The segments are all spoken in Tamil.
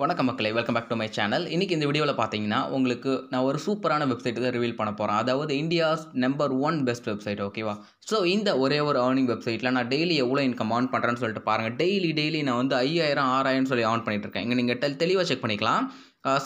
வணக்கம் மக்களை welcome back to my channel இன்றைக்கி இந்த வீடியோவில் பார்த்தீங்கன்னா உங்களுக்கு நான் ஒரு சூப்பரான வெப்சைட்டு தான் ரிவீல் பண்ண போகிறேன் அதாவது India's number one best website ஓகேவா ஸோ இந்த ஒரே ஒரு ஏர்னிங் வெப்சைட்டில் நான் டெய்லி எவ்வளோ இன்கம் ஆன் பண்ணுறேன்னு சொல்லிட்டு பாருங்கள் டெய்லி டெய்லி நான் வந்து ஐயாயிரம் ஆறாயிரம் சொல்லி ஆன் பண்ணிட்டுருக்கேன் இருக்கேன் இங்கே நீங்கள் டெல் தெளிவாக செக் பண்ணிக்கலாம்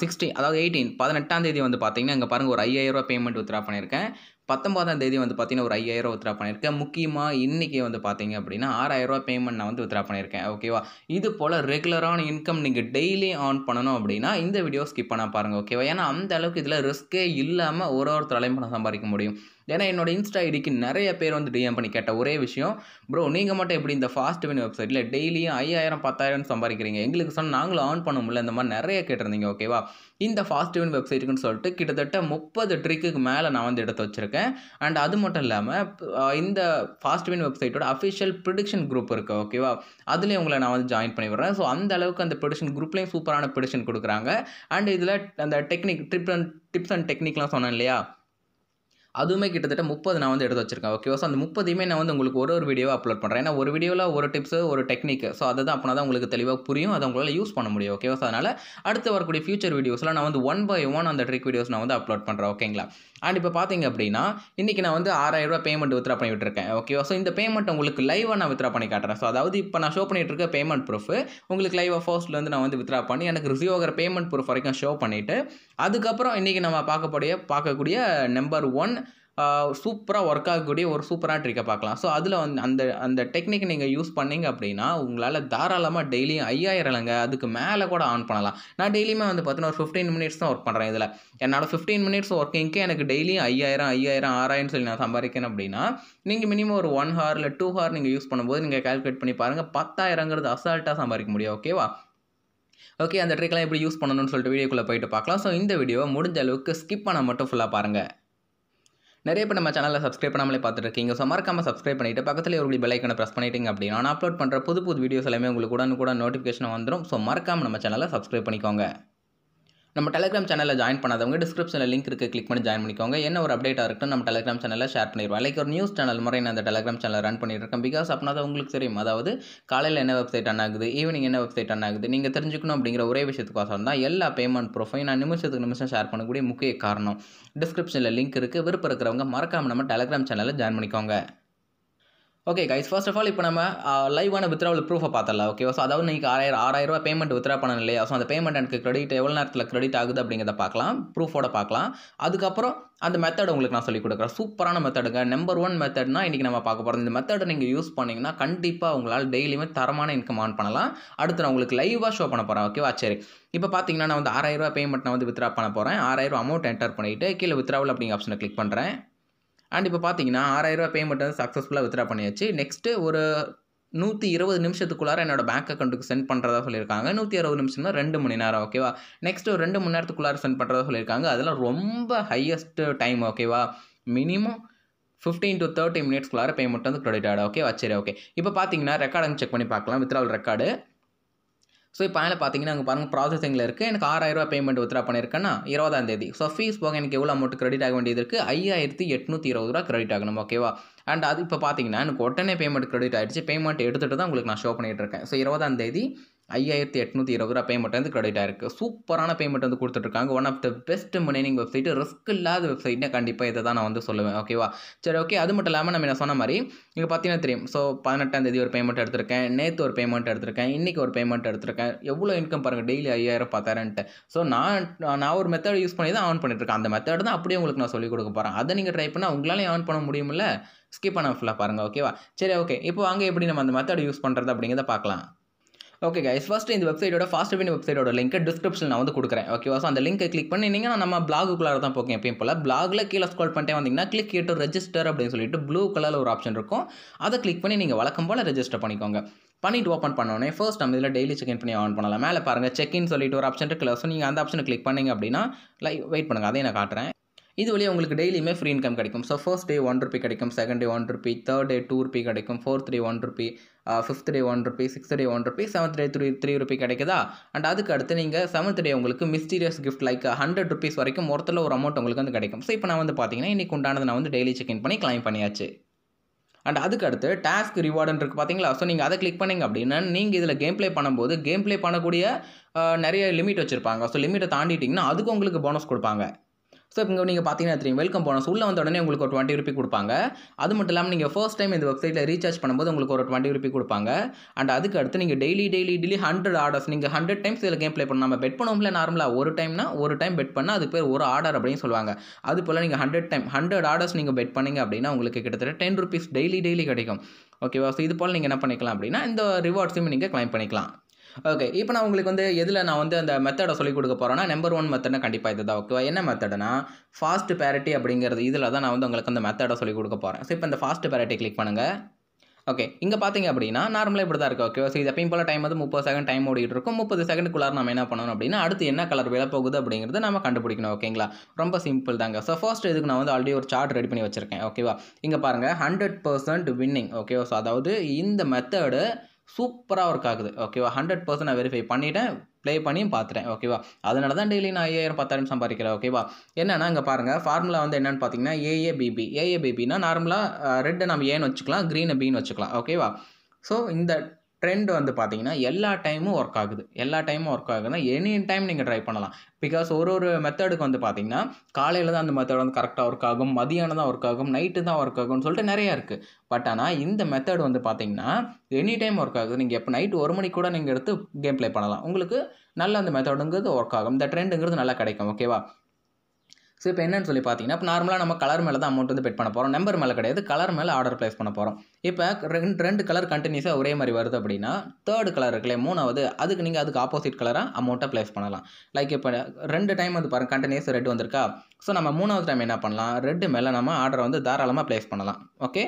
சிக்ஸ்டீன் அதாவது எயிட்டீன் பதினெட்டாம் தேதி வந்து பார்த்தீங்கன்னா இங்கே பாருங்கள் ஒரு ஐயாயிரரூபா பேமெண்ட் வித்ரா பண்ணியிருக்கேன் பத்தொன்பதாம் தேதி வந்து பார்த்தீங்கன்னா ஒரு ஐயாயிரம் வித்ரா பண்ணியிருக்கேன் முக்கியமாக இன்றைக்கி வந்து பார்த்தீங்க அப்படின்னா ஆறாயிரரூவா பேமெண்ட் நான் வந்து வித்ரா பண்ணியிருக்கேன் ஓகேவா இது போல் ரெகுலரான இன்கம் நீங்கள் டெய்லி ஆன் பண்ணணும் அப்படின்னா இந்த வீடியோ ஸ்கிப் பண்ணால் பாருங்கள் ஓகேவா ஏன்னா அந்த அளவுக்கு இதில் ரிஸ்க்கே இல்லாமல் ஒரு ஒருத்தராலையும் பணம் சம்பாதிக்க முடியும் ஏன்னா என்னோட இன்ஸ்டா ஐடிக்கு நிறைய பேர் வந்து டிஎம் பண்ணி கேட்ட ஒரே விஷயம் ப்ரோ நீங்கள் மட்டும் எப்படி இந்த ஃபாஸ்ட் வின் வெப்சைட்டில் டெய்லியும் ஐயாயிரம் பத்தாயிரம் சம்பாதிக்கிறீங்க எங்களுக்கு சொன்னால் நாங்களும் ஆன் பண்ண முடியல இந்த மாதிரி நிறைய கேட்டிருந்தீங்க ஓகேவா இந்த ஃபாஸ்ட் வின் வெப்சைட்டுக்குன்னு சொல்லிட்டு கிட்டத்தட்ட முப்பது ட்ரிக்குக்கு மேலே நான் வந்து எடுத்து வச்சுருக்கேன் அண்ட் அது மட்டும் இல்லாமல் இந்த ஃபாஸ்ட் வின் வெப்சைட்டோட அஃபிஷியல் ப்ரிடிக்ஷன் குரூப் இருக்குது ஓகேவா அதுலேயும் உங்களை நான் வந்து ஜாயின் பண்ணி விடுறேன் ஸோ அந்த அளவுக்கு அந்த ப்ரொடிஷன் குரூப்லேயும் சூப்பரான ப்ரொடிஷன் கொடுக்குறாங்க அண்ட் இதில் அந்த technique trip and tips and டெக்னிக்லாம் சொன்னேன் இல்லையா அதுவுமே கிட்டத்தட்ட முப்பது நான் வந்து எடுத்து வச்சிருக்கேன் ஓகேவா ஸோ அந்த முப்பதையுமே நான் வந்து உங்களுக்கு ஒரு ஒரு வீடியோவாக அப்லோட் பண்ணுறேன் ஏன்னா ஒரு வீடியோவில் ஒரு டிப்ஸு ஒரு டெக்னிக் ஸோ அதை தான் அப்படினா தான் உங்களுக்கு தெளிவாக புரியும் அதை உங்களால் யூஸ் பண்ண முடியும் ஓகேவா ஸோ அதனால் அடுத்து வரக்கூடிய ஃபியூச்சர் வீடியோஸில் நான் வந்து ஒன் பை ஒன் அந்த ட்ரிக் வீடியோஸ் நான் வந்து அப்லோட் பண்ணுறேன் ஓகேங்களா அண்ட் இப்போ பார்த்தீங்க அப்படின்னா இன்றைக்கி நான் வந்து ஆறாயிரரூபா பேமெண்ட் வித்ரா பண்ணி விட்டுருக்கேன் ஓகேவா ஸோ இந்த பேமெண்ட் உங்களுக்கு லைவாக நான் வித்ரா பண்ணி காட்டுறேன் ஸோ அதாவது இப்போ நான் ஷோ பண்ணிகிட்டு இருக்க பேமெண்ட் ப்ரூஃப் உங்களுக்கு லைவாக வந்து நான் வந்து வித்ரா பண்ணி எனக்கு ரிசீவ் ஆகிற பேமெண்ட் ப்ரூஃப் வரைக்கும் ஷோ பண்ணிவிட்டு அதுக்கப்புறம் இன்றைக்கி நம்ம பார்க்கக்கூடிய பார்க்கக்கூடிய நம்பர் ஒன் சூப்பராக ஒர்க் ஆகக்கூடிய ஒரு சூப்பரான ட்ரிக்கை பார்க்கலாம் ஸோ அதில் வந்து அந்த அந்த டெக்னிக் நீங்கள் யூஸ் பண்ணிங்க அப்படின்னா உங்களால் தாராளமாக டெய்லியும் ஐயாயிரம் இல்லைங்க அதுக்கு மேலே கூட ஆன் பண்ணலாம் நான் டெய்லியுமே வந்து பார்த்தீங்கன்னா ஒரு ஃபிஃப்டீன் மினிட்ஸ் தான் ஒர்க் பண்ணுறேன் இதில் என்னால் ஃபிஃப்டீன் மினிட்ஸ் ஒர்க்கிங்க்கே எனக்கு டெய்லியும் ஐயாயிரம் ஐயாயிரம் ஆறாயிரம் சொல்லி நான் சம்பாதிக்கணும் அப்படின்னா நீங்கள் மினிமம் ஒரு ஒன் ஹவர் இல்லை டூ ஹவர் நீங்கள் யூஸ் பண்ணும்போது நீங்கள் கால்குலேட் பண்ணி பாருங்கள் பத்தாயிரங்கிறது அசால்ட்டாக சம்பாதிக்க முடியும் ஓகேவா ஓகே அந்த ட்ரிக்லாம் எப்படி யூஸ் பண்ணணும்னு சொல்லிட்டு வீடியோக்குள்ளே போயிட்டு பார்க்கலாம் ஸோ இந்த வீடியோவை முடிஞ்ச அளவுக்கு ஸ்கிப் பண்ண மட்டும் ஃபுல்லாக பாருங்கள் நிறைய பேர் நம்ம சேனலில் சப்ஸ்கிரைப் பண்ணாமலே பார்த்துருக்கீங்க ஸோ மறக்காமல் சப்ஸ்கிரைப் பண்ணிவிட்டு பக்கத்தில் ஒரு ஐக்கனை ப்ரெஸ் பண்ணிட்டீங்க அப்படின்னா நான் அப்லோட் பண்ணுற புது புது வீடியோஸ் எல்லாமே உங்களுக்கு கூட கூட நோட்டிஃபிகேஷன் வந்துடும் ஸோ மறக்காமல் நம்ம சேனலை சப்ஸ்கிரைப் பண்ணிக்கோங்க நம்ம டெலிகிராம் சேனலில் ஜாயின் பண்ணாதவங்க டிஸ்கிரிப்ஷனில் லிங்க் இருக்குது கிளிக் பண்ணி ஜாயின் பண்ணிக்கோங்க என்ன ஒரு அப்டேட்டாக இருக்கட்டும் நம்ம டெலிகிராம் சேனலில் ஷேர் பண்ணிடுவோம் லைக் ஒரு நியூஸ் சேனல் முறை நான் அந்த டெலிகிராம் சேனல் ரன் பண்ணியிருக்கேன் பிகாஸ் அப்படின்னா அது உங்களுக்கு தெரியும் அதாவது காலையில் என்ன வெப்சைட் ரன் ஆகுது ஈவினிங் என்ன வெப்சைட் ரன் ஆகுது நீங்கள் தெரிஞ்சுக்கணும் அப்படிங்கிற ஒரே விஷயத்துக்கோசரம் தான் எல்லா பேமெண்ட் ப்ரொஃபை நான் நிமிஷத்துக்கு நிமிஷம் ஷேர் பண்ணக்கூடிய முக்கிய காரணம் டிஸ்கிரிப்ஷனில் லிங்க் இருக்குது விருப்பம் இருக்கிறவங்க மறக்காமல் நம்ம டெலிகிராம் சேனலில் ஜாயின் பண்ணிக்கோங்க okay guys first of all இப்போ நம்ம லைவான வித்ராவல் ப்ரூஃபை பார்த்தல ஓகேவா ஸோ அதாவது நீங்கள் ஆறாயிரம் ஆறாயிரம் பேமெண்ட் வித்ரா பண்ணணும் இல்லையா ஸோ அந்த பேமெண்ட் எனக்கு கிரெடிட் எவ்வளோ நேரத்தில் கிரெடிட் ஆகுது அப்படிங்கிறத பார்க்கலாம் ப்ரூஃபோட பார்க்கலாம் அதுக்கப்புறம் அந்த மெத்தட் உங்களுக்கு நான் சொல்லிக் கொடுக்குறேன் சூப்பரான மெத்தடுங்க நம்பர் ஒன் மெத்தட்னா இன்றைக்கி நம்ம பார்க்க போகிறோம் இந்த மெத்தடை நீங்கள் யூஸ் பண்ணிங்கன்னா கண்டிப்பாக உங்களால் டெய்லியுமே தரமான இன்கம் ஆன் பண்ணலாம் அடுத்து நான் உங்களுக்கு லைவாக ஷோ பண்ண போகிறேன் ஓகேவா சரி இப்போ பார்த்தீங்கன்னா நான் வந்து ஆறாயிரரூபா பேமெண்ட் நான் வந்து வித்ரா பண்ண போகிறேன் ஆறாயிரம் அமௌண்ட் என்டர் பண்ணிவிட்டு கீழே வித்ராவல் அப்படிங்கிற ஆப்ஷனை கிளிக் பண்ணுறேன் அண்ட் இப்போ பார்த்தீங்கன்னா ஆறாயிரரூவா பேமெண்ட் வந்து சக்ஸஸ்ஃபுல்லாக வித்ரா பண்ணியாச்சு நெக்ஸ்ட்டு ஒரு நூற்றி இருபது நிமிஷத்துக்குள்ளார என்னோட பேங்க் அக்கௌண்ட்டுக்கு சென்ட் பண்ணுறதா சொல்லியிருக்காங்க நூற்றி அறுபது நிமிஷம்னா ரெண்டு மணி நேரம் ஓகேவா நெக்ஸ்ட் ஒரு ரெண்டு மணி நேரத்துக்குள்ளார சென்ட் பண்ணுறதா சொல்லியிருக்காங்க அதெல்லாம் ரொம்ப ஹையஸ்ட் டைம் ஓகேவா மினிமம் ஃபிஃப்டீன் டு தேர்ட்டி மினிட்ஸ்க்குள்ளார பேமெண்ட் வந்து க்ரெடிட் ஆகிடும் ஓகேவா சரி ஓகே இப்போ பார்த்தீங்கன்னா ரெக்கார்டுங்க செக் பண்ணி பார்க்கலாம் வித்ராவல் ரெக்கார்டு ஸோ இப்போ அதில் பார்த்தீங்கன்னா அங்கே பாருங்கள் ப்ராசஸிங்கில் இருக்குது எனக்கு ரூபா பேமெண்ட் உத்தரா பண்ணியிருக்கேன்னா இருபதாம் தேதி ஸோ ஃபீஸ் போக எனக்கு எவ்வளோ அமௌண்ட் கிரெடிட் ஆக வேண்டியது இருக்குது ஐயாயிரத்தி எட்நூற்றி இருபது ரூபா கிரெடிட் ஆகணும் ஓகேவா அண்ட் அது இப்போ பார்த்தீங்கன்னா எனக்கு உடனே பேமெண்ட் கிரெடிட் ஆகிடுச்சு பேமெண்ட் எடுத்துகிட்டு தான் உங்களுக்கு நான் ஷோ பண்ணிகிட்டு இருக்கேன் ஸோ இருபதாம் தேதி ஐயாயிரத்தி எட்நூற்றி இருபது ரூபா பேமெண்ட் வந்து கிரெடிட் ஆயிருக்கு சூப்பரான பேமெண்ட் வந்து கொடுத்துட்ருக்காங்க ஒன் ஆஃப் த பெஸ்ட் மணினிங் வெப்சைட் ரிஸ்க் இல்லாத வெப்சைட்னா கண்டிப்பாக இதை தான் நான் வந்து சொல்லுவேன் ஓகேவா சரி ஓகே அது மட்டும் இல்லாமல் நம்ம என்ன சொன்ன மாதிரி இங்கே பார்த்தீங்கன்னா தெரியும் ஸோ பதினெட்டாம் தேதி ஒரு பேமெண்ட் எடுத்திருக்கேன் நேற்று ஒரு பேமெண்ட் எடுத்திருக்கேன் இன்றைக்கி ஒரு பேமெண்ட் எடுத்திருக்கேன் எவ்வளோ இன்கம் பாருங்கள் டெய்லி ஐயாயிரம் பார்த்தேன்ட்டு ஸோ நான் நான் ஒரு மெத்தட் யூஸ் பண்ணி தான் ஆன் பண்ணிட்டுருக்கேன் அந்த மெத்தட் தான் அப்படியே உங்களுக்கு நான் சொல்லிக் கொடுக்க போகிறேன் அதை நீங்கள் ட்ரை பண்ணால் உங்களாலே ஆன் பண்ண முடியும்ல ஸ்கிப் பண்ண ஃபுல்லாக பாருங்கள் ஓகேவா சரி ஓகே இப்போ வாங்க எப்படி நம்ம அந்த மெத்தட் யூஸ் பண்ணுறது அப்படிங்கிறத பார்க்கலாம் ஓகே கைஸ் ஃபஸ்ட்டு இந்த வெப்சைட்டோட ஃபாஸ்ட் பின் வெப்சைட்டோட லிங்க் டிஸ்கிரிப்ஷன் நான் வந்து கொடுக்குறேன் ஓகேவா ஸோ அந்த லிங்க்கை கிளிக் பண்ணி நீங்கள் நம்ம பிளாகுக்குள்ளார தான் போகும் எப்பயும் போல் பிளாகில் கீழே ஸ்கால் பண்ணிட்டே வந்தீங்கன்னா கிளிக் கேட்டு ரெஜிஸ்டர் அப்படின்னு சொல்லிட்டு ப்ளூ கலரில் ஒரு ஆப்ஷன் இருக்கும் அதை கிளிக் பண்ணி நீங்கள் வழக்கம் போல் ரெஜிஸ்டர் பண்ணிக்கோங்க பண்ணிட்டு ஓப்பன் பண்ணோன்னே ஃபர்ஸ்ட் நம்ம இதில் டெய்லி செக்இன் பண்ணி ஆன் பண்ணலாம் மேலே பாருங்கள் இன் சொல்லிட்டு ஒரு ஆப்ஷன் இருக்குல்ல ஸோ நீங்கள் அந்த ஆப்ஷனை கிளிக் பண்ணிங்க அப்படின்னா லை வெயிட் பண்ணுங்கள் அதை நான் காட்டுறேன் இது வழியாக உங்களுக்கு டெய்லியுமே ஃப்ரீ இன்கம் கிடைக்கும் so first day one rupee கிடைக்கும் second day one rupee third day two rupee கிடைக்கும் fourth day one rupee fifth day one rupee sixth day one rupee seventh day three three rupee கிடைக்குதா அண்ட் அதுக்கு அடுத்து நீங்கள் செவன்த் டே உங்களுக்கு mysterious gift like hundred rupees வரைக்கும் ஒருத்தர் ஒரு அமௌண்ட் உங்களுக்கு வந்து கிடைக்கும் ஸோ இப்போ நான் வந்து பார்த்தீங்கன்னா இன்றைக்கு உண்டானது நான் வந்து டெய்லி செக்இன் பண்ணி கிளைம் பண்ணியாச்சு அண்ட் அதுக்கு அடுத்து டாஸ்க் ரிவார்டுன்னு இருக்குது பார்த்தீங்களா ஸோ நீங்கள் அதை கிளிக் பண்ணிங்க அப்படின்னா நீங்கள் இதில் கேம் ப்ளே பண்ணும்போது கேம் ப்ளே பண்ணக்கூடிய uh, நிறைய லிமிட் வச்சுருப்பாங்க ஸோ லிமிட்டை தாண்டிட்டிங்கன்னா அதுக்கு உங்களுக்கு போனஸ் கொடுப்பாங்க ஸோ இப்போ இங்கே நீங்கள் பார்த்தீங்கன்னா தெரியும் வெல்கம் போனஸ் உள்ளே வந்த உடனே உங்களுக்கு ஒரு டுவெண்ட்டி ருபி கொடுப்பாங்க அது மட்டும் இல்லாமல் நீங்கள் ஃபர்ஸ்ட் டைம் இந்த வெப்சைட்டில் ரீசார்ஜ் பண்ணும்போது உங்களுக்கு ஒரு டுவெண்ட்டி ருபி கொடுப்பாங்க அண்ட் அதுக்கு அடுத்து நீங்கள் daily daily daily hundred orders நீங்கள் ஹண்ட்ரட் டைம்ஸ் இதில் கேம் ப்ளே பண்ண நம்ம பெட் பண்ணுவோம்ல நார்மலாக ஒரு டைம்னா ஒரு டைம் பெட் பண்ணால் அது பேர் ஒரு ஆர்டர் அப்படின்னு சொல்லுவாங்க அது போல் நீங்கள் ஹண்ட்ரட் டைம் ஹண்ட்ரட் ஆர்டர்ஸ் நீங்கள் பெட் பண்ணிங்க அப்படின்னா உங்களுக்கு கிட்டத்தட்ட டென் ருபீஸ் டெய்லி டெய்லி கிடைக்கும் ஓகேவா ஸோ இது போல் நீங்கள் என்ன பண்ணிக்கலாம் அப்படின்னா இந்த ரிவார்ட்ஸையும் நீங்கள் கிளைம் பண்ணிக்கலாம் ஓகே இப்போ நான் உங்களுக்கு வந்து எதில் நான் வந்து அந்த மெத்தடை சொல்லிக் கொடுக்க போகிறேன்னா நம்பர் ஒன் மெத்தட்னா கண்டிப்பாக இது தான் ஓகேவா என்ன மெத்தட்னா ஃபாஸ்ட் பேரட்டி அப்படிங்கிறது இதில் தான் நான் வந்து உங்களுக்கு அந்த மெத்தடை சொல்லிக் கொடுக்க போகிறேன் ஸோ இப்போ இந்த ஃபாஸ்ட் பேரட்டி கிளிக் பண்ணுங்கள் ஓகே இங்கே பார்த்தீங்க அப்படின்னா நார்மலாக இப்படி தான் இருக்குது ஓகே ஸோ இது எப்பயும் போல் டைம் வந்து முப்பது செகண்ட் டைம் ஓடிட்டு இருக்கும் முப்பது செகண்டுக்குள்ளார் நம்ம என்ன பண்ணணும் அப்படின்னா அடுத்து என்ன கலர் விலை போகுது அப்படிங்கிறது நம்ம கண்டுபிடிக்கணும் ஓகேங்களா ரொம்ப சிம்பிள் தாங்க ஸோ ஃபர்ஸ்ட் இதுக்கு நான் வந்து ஆல்ரெடி ஒரு சார்ட் ரெடி பண்ணி வச்சிருக்கேன் ஓகேவா இங்கே பாருங்கள் ஹண்ட்ரட் பர்சன்ட் வின்னிங் ஓகேவா ஸோ அதாவது இந்த மெத்தடு சூப்பராக ஒர்க் ஆகுது ஓகேவா ஹண்ட்ரட் பர்சன்ட் நான் வெரிஃபை பண்ணிவிட்டேன் ப்ளே பண்ணியும் பார்த்துட்டேன் ஓகேவா அதனால தான் டெய்லி நான் ஐயாயிரம் பத்தாயிரம் சம்பாதிக்கிறேன் ஓகேவா என்னென்னா இங்கே பாருங்கள் ஃபார்முலா வந்து என்னென்னு பார்த்தீங்கன்னா ஏஏபிபி ஏஏபிபினா நார்மலாக ரெட்டை நம்ம ஏன்னு வச்சுக்கலாம் க்ரீனை பின்னு வச்சுக்கலாம் ஓகேவா ஸோ இந்த ட்ரெண்ட் வந்து பார்த்தீங்கன்னா எல்லா டைமும் ஒர்க் ஆகுது எல்லா டைமும் ஒர்க் ஆகுதுன்னா எனி டைம் நீங்கள் ட்ரை பண்ணலாம் பிகாஸ் ஒரு ஒரு மெத்தடுக்கு வந்து பார்த்தீங்கன்னா காலையில் தான் அந்த மெத்தட் வந்து கரெக்டாக ஒர்க் ஆகும் மதியானம் தான் ஒர்க் ஆகும் நைட்டு தான் ஒர்க் ஆகும்னு சொல்லிட்டு நிறையா இருக்குது பட் ஆனால் இந்த மெத்தட் வந்து பார்த்தீங்கன்னா எனி டைம் ஒர்க் ஆகுது நீங்கள் எப்போ நைட்டு ஒரு மணிக்கு கூட நீங்கள் எடுத்து கேம் ப்ளே பண்ணலாம் உங்களுக்கு நல்ல அந்த மெத்தடுங்கிறது ஒர்க் ஆகும் இந்த ட்ரெண்டுங்கிறது நல்லா கிடைக்கும் ஓகேவா இப்போ என்னன்னு சொல்லி பார்த்தீங்கன்னா இப்போ நார்மலாக நம்ம கலர் மேலே தான் அமௌண்ட் வந்து பெட் பண்ண போகிறோம் நம்பர் மேலே கிடையாது கலர் மேலே ஆர்டர் ப்ளேஸ் பண்ண போகிறோம் இப்போ ரெண்டு ரெண்டு கலர் கண்டினியூஸாக ஒரே மாதிரி வருது அப்படின்னா தேர்ட் கலர் இருக்குல்லையே மூணாவது அதுக்கு நீங்கள் அதுக்கு ஆப்போசிட் கலராக அமௌண்ட்டை ப்ளேஸ் பண்ணலாம் லைக் இப்போ ரெண்டு டைம் வந்து பாருங்கள் கண்டினியூஸ் ரெட் வந்திருக்கா ஸோ நம்ம மூணாவது டைம் என்ன பண்ணலாம் ரெட்டு மேலே நம்ம ஆர்டரை வந்து தாராளமாக ப்ளேஸ் பண்ணலாம் ஓகே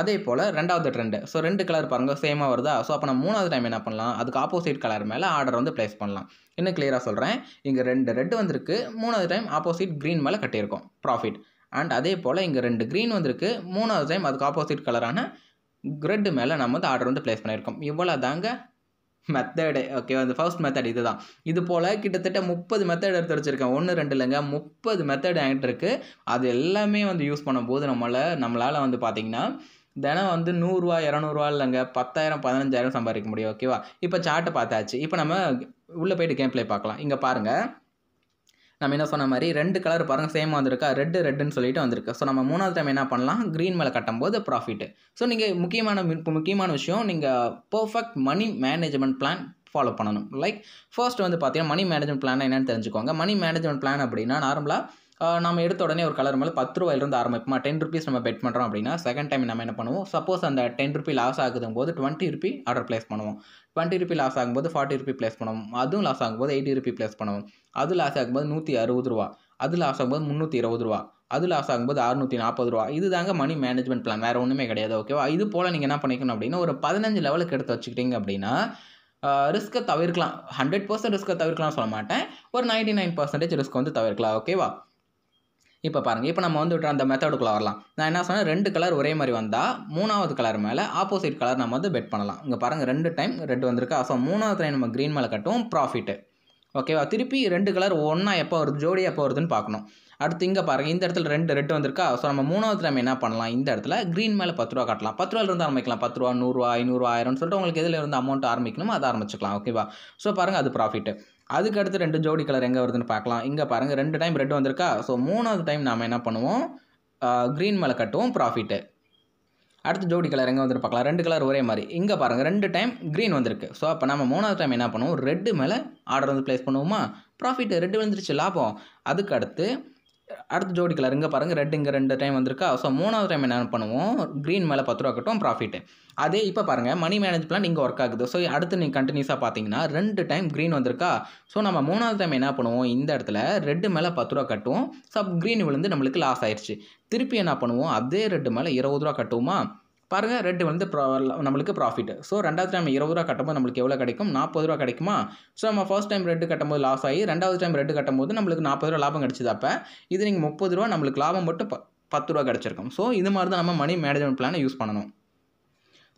அதே போல் ரெண்டாவது ட்ரெண்டு ஸோ ரெண்டு கலர் பாருங்கள் சேமாக வருதா ஸோ அப்போ நம்ம மூணாவது டைம் என்ன பண்ணலாம் அதுக்கு ஆப்போசிட் கலர் மேலே ஆர்டர் வந்து ப்ளேஸ் பண்ணலாம் இன்னும் கிளியராக சொல்கிறேன் இங்கே ரெண்டு ரெட் வந்திருக்கு மூணாவது டைம் ஆப்போசிட் க்ரீன் மேலே கட்டியிருக்கோம் ப்ராஃபிட் அண்ட் அதே போல் இங்கே ரெண்டு க்ரீன் வந்திருக்கு மூணாவது டைம் அதுக்கு ஆப்போசிட் கலரான ரெட்டு மேலே நம்ம வந்து ஆர்டர் வந்து ப்ளேஸ் பண்ணியிருக்கோம் இவ்வளோ தாங்க மெத்தடு ஓகே அந்த ஃபர்ஸ்ட் மெத்தட் இது தான் இது போல் கிட்டத்தட்ட முப்பது மெத்தட் எடுத்து வச்சுருக்கேன் ஒன்று ரெண்டு இல்லைங்க முப்பது மெத்தட் என்கிட்ட இருக்குது அது எல்லாமே வந்து யூஸ் பண்ணும்போது நம்மளை நம்மளால் வந்து பார்த்திங்கன்னா தினம் வந்து நூறுரூவா இரநூறுவா இல்லைங்க பத்தாயிரம் பதினஞ்சாயிரம் சம்பாதிக்க முடியும் ஓகேவா இப்போ சார்ட்டை பார்த்தாச்சு இப்போ நம்ம உள்ளே போயிட்டு கேம் ப்ளே பார்க்கலாம் இங்கே பாருங்கள் நம்ம என்ன சொன்ன மாதிரி ரெண்டு கலர் பாருங்கள் சேம் வந்திருக்கா ரெட்டு ரெட்டுன்னு சொல்லிட்டு வந்திருக்கு ஸோ நம்ம மூணாவது டைம் என்ன பண்ணலாம் க்ரீன் மேலே கட்டும்போது ப்ராஃபிட் ஸோ நீங்கள் முக்கியமான முக்கியமான விஷயம் நீங்கள் perfect money management plan follow பண்ணணும் லைக் ஃபர்ஸ்ட் வந்து பார்த்தீங்கன்னா மணி மேனேஜ்மெண்ட் பிளான் என்னென்னு தெரிஞ்சுக்கோங்க மணி மேனேஜ்மெண்ட் பிளான் அப்படின்னா நார்மலாக நம்ம எடுத்த உடனே ஒரு கலர் மேலே பத்து ரூபாயிலிருந்து ஆரம்பிப்போமா டென் ருபீஸ் நம்ம பெட் பண்ணுறோம் அப்படின்னா செகண்ட் டைம் நம்ம என்ன பண்ணுவோம் சப்போஸ் அந்த டென் ருபி லாஸ் ஆகுது போது டுவெண்ட்டி ருபி ஆர்டர் ப்ளேஸ் பண்ணுவோம் டுவெண்ட்டி ருபி லாஸ் ஆகும்போது ஃபார்ட்டி ருபி ப்ளேஸ் பண்ணுவோம் அதுவும் லாஸ் ஆகும்போது எயிட்டி ருபி ப்ளேஸ் பண்ணுவோம் அது லாஸ் ஆகும்போது நூற்றி அறுபது ரூபா அது லாஸ் ஆகும்போது முந்நூற்றி இருபது ரூபா அது லாஸ் ஆகும்போது அறுநூற்றி நாற்பது ரூபா இது தாங்க மணி மேனேஜ்மெண்ட் பிளான் வேறு ஒன்றுமே கிடையாது ஓகேவா இது போல் நீங்கள் என்ன பண்ணிக்கணும் அப்படின்னா ஒரு பதினஞ்சு லெவலுக்கு எடுத்து வச்சுக்கிட்டீங்க அப்படின்னா ரிஸ்க்கை தவிர்க்கலாம் ஹண்ட்ரட் பர்சன்ட் ரிஸ்க்கை தவிர்க்கலாம் சொல்ல மாட்டேன் ஒரு நைன்டி நைன் பர்சன்டேஜ் ரிஸ்க் வந்து தவிர்க்கலாம் ஓகேவா இப்போ பாருங்கள் இப்போ நம்ம வந்துட்டு அந்த மெத்தடுக்குள்ளே வரலாம் நான் என்ன சொன்னேன் ரெண்டு கலர் ஒரே மாதிரி வந்தால் மூணாவது கலர் மேலே ஆப்போசிட் கலர் நம்ம வந்து பெட் பண்ணலாம் இங்கே பாருங்கள் ரெண்டு டைம் ரெட் வந்திருக்கு ஸோ மூணாவது டைம் நம்ம க்ரீன் மேலே கட்டுவோம் ப்ராஃபிட்டு ஓகேவா திருப்பி ரெண்டு கலர் ஒன்றா எப்போ வருது ஜோடி எப்போ வருதுன்னு பார்க்கணும் அடுத்து இங்கே பாருங்கள் இந்த இடத்துல ரெண்டு ரெட்டு வந்திருக்கா ஸோ நம்ம மூணாவது நம்ம என்ன பண்ணலாம் இந்த இடத்துல க்ரீன் மேலே பத்து ரூபா காட்டலாம் பத்து ரூபாயிலிருந்து ஆரம்பிக்கலாம் பத்து ரூபா நூறுரூவா ஐநூறுரூவா ஆயிரம்னு சொல்லிட்டு உங்களுக்கு எதில் இருந்து அமௌண்ட் ஆரம்பிக்கணுமோ அதை ஆரம்பிச்சிக்கலாம் ஓகேவா ஸோ பாருங்கள் அது ப்ராஃபிட் அதுக்கு அடுத்து ரெண்டு ஜோடி கலர் எங்கே வருதுன்னு பார்க்கலாம் இங்கே பாருங்கள் ரெண்டு டைம் ரெட் வந்திருக்கா ஸோ மூணாவது டைம் நாம் என்ன பண்ணுவோம் க்ரீன் மேலே கட்டுவோம் ப்ராஃபிட்டு அடுத்து ஜோடி கலர் எங்கே வந்துட்டு பார்க்கலாம் ரெண்டு கலர் ஒரே மாதிரி இங்கே பாருங்கள் ரெண்டு டைம் க்ரீன் வந்திருக்கு ஸோ அப்போ நம்ம மூணாவது டைம் என்ன பண்ணுவோம் ரெட்டு மேலே ஆர்டர் வந்து ப்ளேஸ் பண்ணுவோமா ப்ராஃபிட் ரெட்டு வந்துருச்சு லாபம் அதுக்கடுத்து அடுத்த ஜோடி கலர் இங்கே பாருங்கள் ரெட் இங்கே ரெண்டு டைம் வந்திருக்கா ஸோ மூணாவது டைம் என்ன பண்ணுவோம் க்ரீன் மேலே பத்து ரூபா கட்டும் ப்ராஃபிட்டு அதே இப்போ பாருங்கள் மணி மேனேஜ் பிளான் இங்கே ஒர்க் ஆகுது ஸோ அடுத்து நீங்கள் கண்டினியூஸாக பார்த்தீங்கன்னா ரெண்டு டைம் க்ரீன் வந்திருக்கா ஸோ நம்ம மூணாவது டைம் என்ன பண்ணுவோம் இந்த இடத்துல ரெட்டு மேலே பத்து ரூபா கட்டுவோம் ஸோ க்ரீன் விழுந்து நம்மளுக்கு லாஸ் ஆயிடுச்சு திருப்பி என்ன பண்ணுவோம் அதே ரெட்டு மேலே இருபது ரூபா கட்டுவோமா பாருங்கள் ரெட்டு வந்து நம்மளுக்கு ப்ராஃபிட் ஸோ ரெண்டாவது டைம் இருபது ரூபா கட்டும்போது நம்மளுக்கு எவ்வளோ கிடைக்கும் நாற்பது ரூபா கிடைக்குமா ஸோ நம்ம ஃபர்ஸ்ட் டைம் ரெட்டு கட்டும்போது லாஸ் ஆகி ரெண்டாவது டைம் ரெட்டு கட்டும்போது நம்மளுக்கு நாற்பது ரூபா லாபம் கிடச்சிது அப்போ இது நீங்கள் முப்பது ரூபா நம்மளுக்கு லாபம் மட்டும் ப பத்து ரூபா கிடச்சிருக்கும் ஸோ இது மாதிரி தான் நம்ம மணி மேனேஜ்மெண்ட் பிளானை யூஸ் பண்ணணும்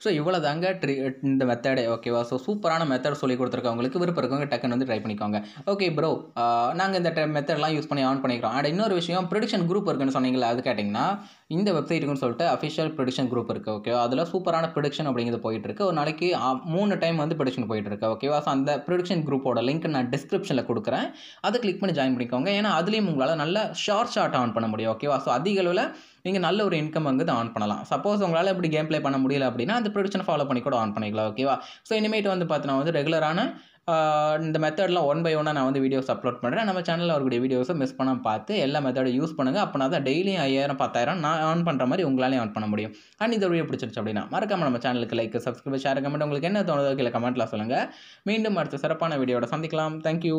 ஸோ இவ்வளோ தாங்க ட்ரி இந்த மெத்தடே ஓகேவா ஸோ சூப்பரான மெத்தட் சொல்லி கொடுத்துருக்கவங்களுக்கு விருப்பம் இருக்கவங்க டக்குன்னு வந்து ட்ரை பண்ணிக்கோங்க ஓகே ப்ரோ நாங்கள் இந்த மெத்தடெலாம் யூஸ் பண்ணி ஆன் பண்ணிக்கிறோம் அண்ட் இன்னொரு விஷயம் ப்ரொடிக்ஷன் குரூப் இருக்குன்னு சொன்னீங்களா அது கேட்டிங்கன்னா இந்த வெப்சைட்டுக்குன்னு சொல்லிட்டு அஃபிஷியல் ப்ரொடிக்ஷன் குரூப் இருக்குது ஓகே அதில் சூப்பரான ப்ரொடிக்ஷன் அப்படிங்கிறது போயிட்டு இருக்கு ஒரு நாளைக்கு மூணு டைம் வந்து ப்ரொடிக்ஷன் போயிட்டு இருக்கு ஓகேவா ஸோ அந்த ப்ரொடிக்ஷன் குரூப்போட லிங்க் நான் டிஸ்கிரிப்ஷனில் கொடுக்குறேன் அதை கிளிக் பண்ணி ஜாயின் பண்ணிக்கோங்க ஏன்னா அதுலேயும் உங்களால் நல்லா ஷார்ட் ஷார்ட் ஆன் பண்ண முடியும் ஓகேவா ஸோ அதிக அளவில் நீங்கள் நல்ல ஒரு இன்கம் வந்து ஆன் பண்ணலாம் சப்போஸ் உங்களால் இப்படி கேம் ப்ளே பண்ண முடியல அப்படின்னா அந்த ப்ரொடிக்ஷன் ஃபாலோ பண்ணி கூட ஆன் பண்ணிக்கலாம் ஓகேவா ஸோ இனிமேட்டு வந்து பார்த்தீங்கன்னா வந்து ரெகுலரான இந்த மெத்தட்லாம் ஒன் பை ஒன்னாக நான் வந்து வீடியோஸ் அப்லோட் பண்ணுறேன் நம்ம சேனலில் வரக்கூடிய வீடியோஸை மிஸ் பண்ணாமல் பார்த்து எல்லா மெத்தடும் யூஸ் பண்ணுங்கள் அப்போனா தான் டெய்லியும் ஐயாயிரம் பத்தாயிரம் நான் ஆன் பண்ணுற மாதிரி உங்களாலே ஆன் பண்ண முடியும் அண்ட் இந்த வீடியோ பிடிச்சிருச்சு அப்படின்னா மறக்காம நம்ம சேனலுக்கு லைக் சப்ஸ்கிரைப் ஷேர் கமெண்ட் உங்களுக்கு என்ன தோணுதோ கீழே கமெண்ட்டில் சொல்லுங்கள் மீண்டும் அடுத்த சிறப்பான வீடியோட சந்திக்கலாம் தேங்க்யூ